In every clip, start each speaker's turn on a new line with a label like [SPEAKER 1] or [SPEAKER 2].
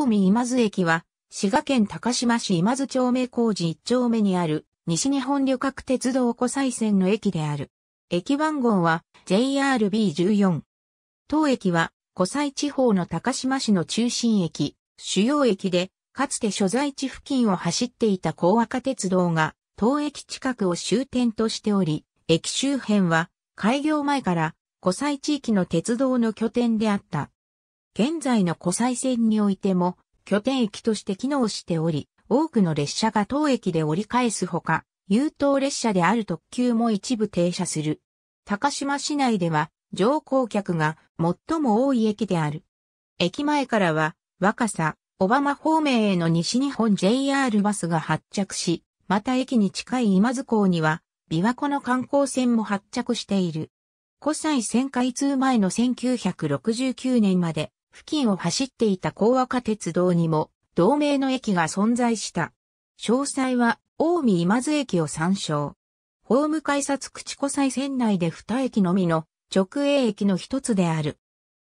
[SPEAKER 1] 近江今津駅は、滋賀県高島市今津町名工事1丁目にある、西日本旅客鉄道湖西線の駅である。駅番号は JRB14。当駅は、湖西地方の高島市の中心駅、主要駅で、かつて所在地付近を走っていた高赤鉄道が、当駅近くを終点としており、駅周辺は、開業前から、湖西地域の鉄道の拠点であった。現在の湖西線においても拠点駅として機能しており、多くの列車が当駅で折り返すほか、優等列車である特急も一部停車する。高島市内では乗降客が最も多い駅である。駅前からは若狭、小浜方面への西日本 JR バスが発着し、また駅に近い今津港には琵琶湖の観光船も発着している。湖西線開通前の1969年まで付近を走っていた高和化鉄道にも同名の駅が存在した。詳細は近江今津駅を参照。ホーム改札口湖西線内で2駅のみの直営駅の一つである。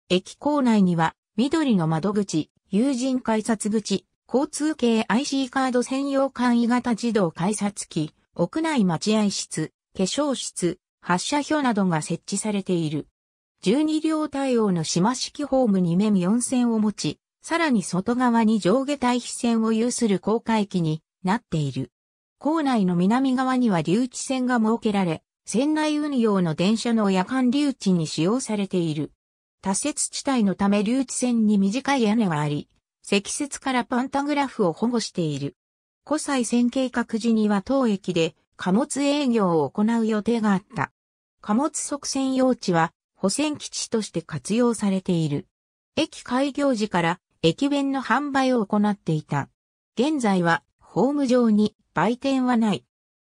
[SPEAKER 1] 駅構内には緑の窓口、友人改札口、交通系 IC カード専用簡易型自動改札機、屋内待合室、化粧室、発車表などが設置されている。12両対応の島式ホームにメミ4線を持ち、さらに外側に上下対比線を有する高架駅になっている。校内の南側には留置線が設けられ、船内運用の電車の夜間留置に使用されている。多設地帯のため留置線に短い屋根があり、積雪からパンタグラフを保護している。古西線計画時には当駅で貨物営業を行う予定があった。貨物側線用地は保線基地として活用されている。駅開業時から駅弁の販売を行っていた。現在はホーム上に売店はない。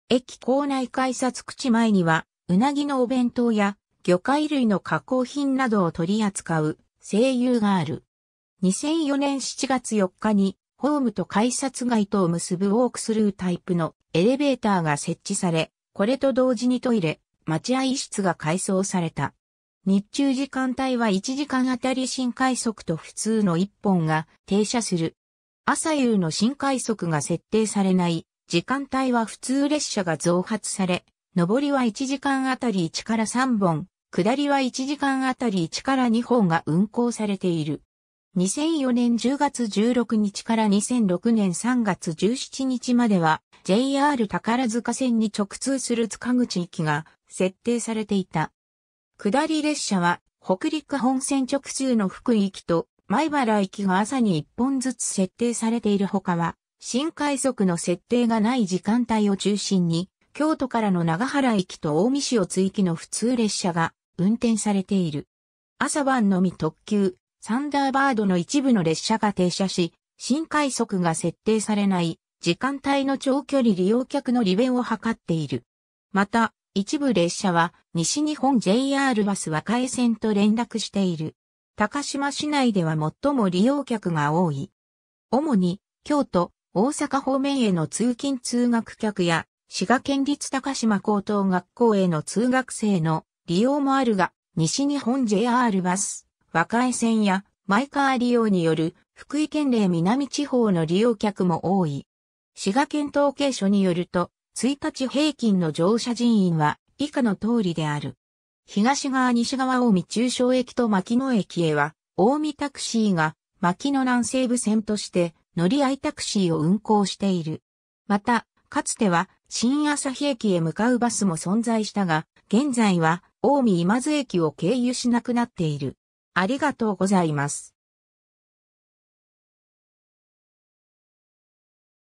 [SPEAKER 1] 駅構内改札口前には、うなぎのお弁当や魚介類の加工品などを取り扱う声優がある。2004年7月4日にホームと改札街とを結ぶウォークスルータイプのエレベーターが設置され、これと同時にトイレ、待合室が改装された。日中時間帯は1時間あたり新快速と普通の1本が停車する。朝夕の新快速が設定されない時間帯は普通列車が増発され、上りは1時間あたり1から3本、下りは1時間あたり1から2本が運行されている。2004年10月16日から2006年3月17日までは JR 宝塚線に直通する塚口駅が設定されていた。下り列車は、北陸本線直通の福井行きと、前原行きが朝に1本ずつ設定されているほかは、新快速の設定がない時間帯を中心に、京都からの長原行きと大見市を追記の普通列車が運転されている。朝晩のみ特急、サンダーバードの一部の列車が停車し、新快速が設定されない時間帯の長距離利用客の利便を図っている。また、一部列車は西日本 JR バス和解線と連絡している。高島市内では最も利用客が多い。主に京都、大阪方面への通勤通学客や滋賀県立高島高等学校への通学生の利用もあるが、西日本 JR バス、和解線やマイカー利用による福井県令南地方の利用客も多い。滋賀県統計所によると、1日平均の乗車人員は以下の通りである。東側西側近江中小駅と牧野駅へは、近江タクシーが牧野南西部線として乗り合いタクシーを運行している。また、かつては新朝日駅へ向かうバスも存在したが、現在は近江今津駅を経由しなくなっている。ありがとうございます。